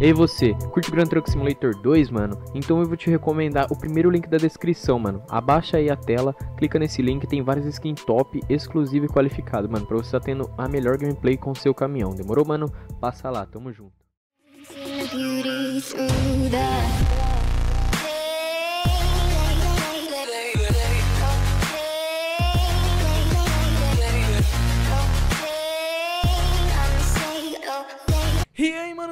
Ei você, curte Grand Truck Simulator 2, mano? Então eu vou te recomendar o primeiro link da descrição, mano. Abaixa aí a tela, clica nesse link, tem vários skins top, exclusivo e qualificado, mano, pra você estar tá tendo a melhor gameplay com o seu caminhão. Demorou, mano? Passa lá, tamo junto.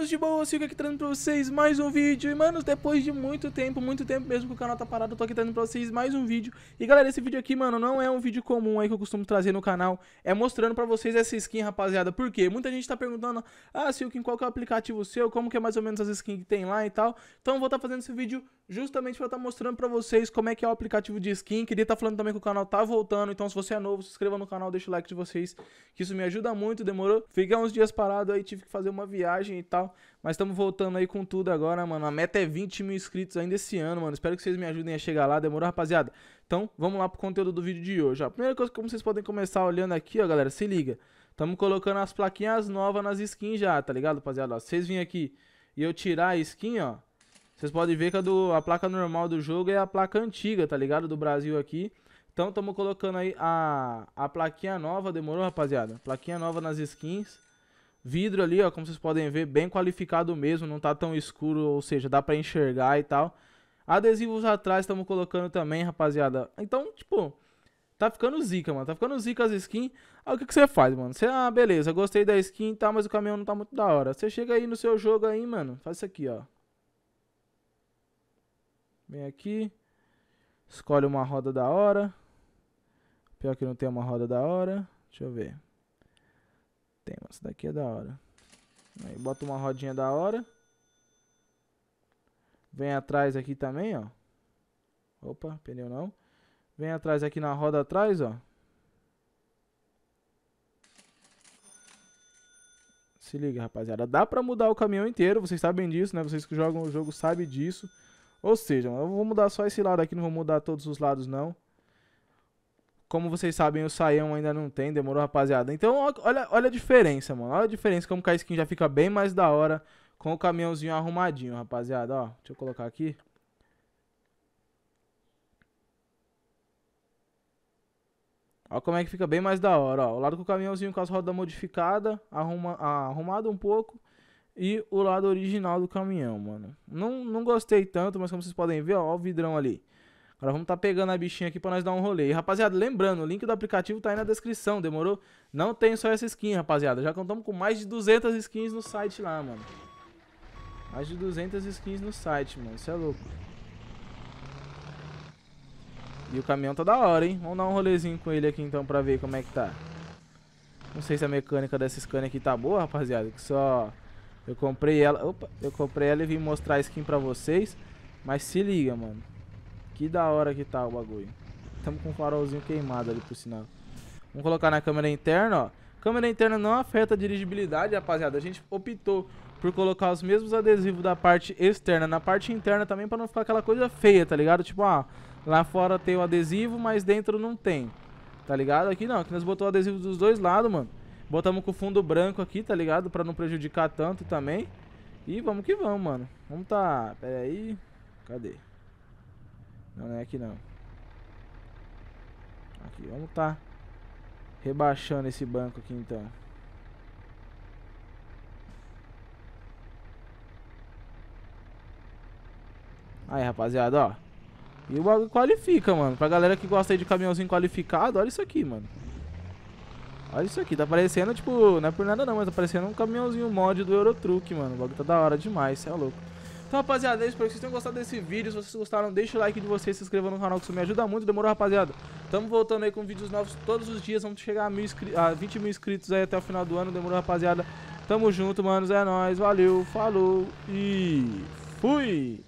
manos de boa, sigo aqui trazendo pra vocês mais um vídeo E manos, depois de muito tempo, muito tempo mesmo que o canal tá parado Eu tô aqui trazendo pra vocês mais um vídeo E galera, esse vídeo aqui, mano, não é um vídeo comum aí que eu costumo trazer no canal É mostrando pra vocês essa skin, rapaziada Por quê? Muita gente tá perguntando Ah, em qual que é o aplicativo seu? Como que é mais ou menos as skins que tem lá e tal Então eu vou estar tá fazendo esse vídeo justamente pra estar tá mostrando pra vocês como é que é o aplicativo de skin Queria estar tá falando também que o canal tá voltando Então se você é novo, se inscreva no canal, deixa o like de vocês Que isso me ajuda muito, demorou? Fiquei uns dias parado aí, tive que fazer uma viagem e tal. Mas estamos voltando aí com tudo agora, mano. A meta é 20 mil inscritos ainda esse ano, mano. Espero que vocês me ajudem a chegar lá. Demorou, rapaziada? Então, vamos lá pro conteúdo do vídeo de hoje. Ó. A primeira coisa, como vocês podem começar olhando aqui, ó, galera, se liga. Estamos colocando as plaquinhas novas nas skins já, tá ligado, rapaziada? se vocês virem aqui e eu tirar a skin, ó, vocês podem ver que a, do, a placa normal do jogo é a placa antiga, tá ligado? Do Brasil aqui. Então estamos colocando aí a, a plaquinha nova, demorou, rapaziada? Plaquinha nova nas skins. Vidro ali, ó, como vocês podem ver, bem qualificado mesmo, não tá tão escuro, ou seja, dá para enxergar e tal. Adesivos atrás estamos colocando também, rapaziada. Então, tipo, tá ficando zica, mano. Tá ficando zica as skins. Aí o que, que você faz, mano? Você, ah, beleza, gostei da skin e tá, tal, mas o caminhão não tá muito da hora. Você chega aí no seu jogo aí, mano, faz isso aqui, ó. Vem aqui, escolhe uma roda da hora. Pior que não tem uma roda da hora. Deixa eu ver. Tem, mas essa daqui é da hora. Aí, bota uma rodinha da hora. Vem atrás aqui também, ó. Opa, pneu não. Vem atrás aqui na roda atrás, ó. Se liga, rapaziada. Dá pra mudar o caminhão inteiro, vocês sabem disso, né? Vocês que jogam o jogo sabem disso. Ou seja, eu vou mudar só esse lado aqui, não vou mudar todos os lados, não. Como vocês sabem, o Saião ainda não tem, demorou, rapaziada. Então, olha, olha a diferença, mano. Olha a diferença, como que a skin já fica bem mais da hora com o caminhãozinho arrumadinho, rapaziada. Ó, deixa eu colocar aqui. Olha como é que fica bem mais da hora, ó. O lado com o caminhãozinho com as rodas modificadas, arruma, ah, arrumado um pouco. E o lado original do caminhão, mano. Não, não gostei tanto, mas como vocês podem ver, ó, ó o vidrão ali. Agora vamos estar tá pegando a bichinha aqui para nós dar um rolê. E, rapaziada, lembrando, o link do aplicativo tá aí na descrição, demorou? Não tem só essa skin, rapaziada. Já contamos com mais de 200 skins no site lá, mano. Mais de 200 skins no site, mano. Isso é louco. E o caminhão tá da hora, hein? Vamos dar um rolezinho com ele aqui, então, pra ver como é que tá. Não sei se a mecânica dessa scan aqui tá boa, rapaziada. Que só... Eu comprei ela... Opa! Eu comprei ela e vim mostrar a skin pra vocês. Mas se liga, mano. Que da hora que tá o bagulho. Estamos com um farolzinho queimado ali, por sinal. Vamos colocar na câmera interna, ó. Câmera interna não afeta a dirigibilidade, rapaziada. A gente optou por colocar os mesmos adesivos da parte externa na parte interna também para não ficar aquela coisa feia, tá ligado? Tipo, ah, lá fora tem o adesivo, mas dentro não tem. Tá ligado? Aqui não, aqui nós botamos o adesivo dos dois lados, mano. Botamos com fundo branco aqui, tá ligado? Pra não prejudicar tanto também. E vamos que vamos, mano. Vamos tá... Pera aí. Cadê? Não, não é aqui não. Aqui, vamos tá rebaixando esse banco aqui então. Aí, rapaziada, ó. E o bagulho qualifica, mano. Pra galera que gosta aí de caminhãozinho qualificado, olha isso aqui, mano. Olha isso aqui, tá parecendo, tipo, não é por nada não, mas tá parecendo um caminhãozinho mod do Eurotruck, mano. O bagulho tá da hora demais, cê é louco. Então, rapaziada, eu é espero que vocês tenham gostado desse vídeo. Se vocês gostaram, deixa o like de vocês, se inscreva no canal, que isso me ajuda muito. Demorou, rapaziada? Tamo voltando aí com vídeos novos todos os dias. Vamos chegar a, mil a 20 mil inscritos aí até o final do ano. Demorou, rapaziada? Tamo junto, manos. É nóis. Valeu, falou e fui!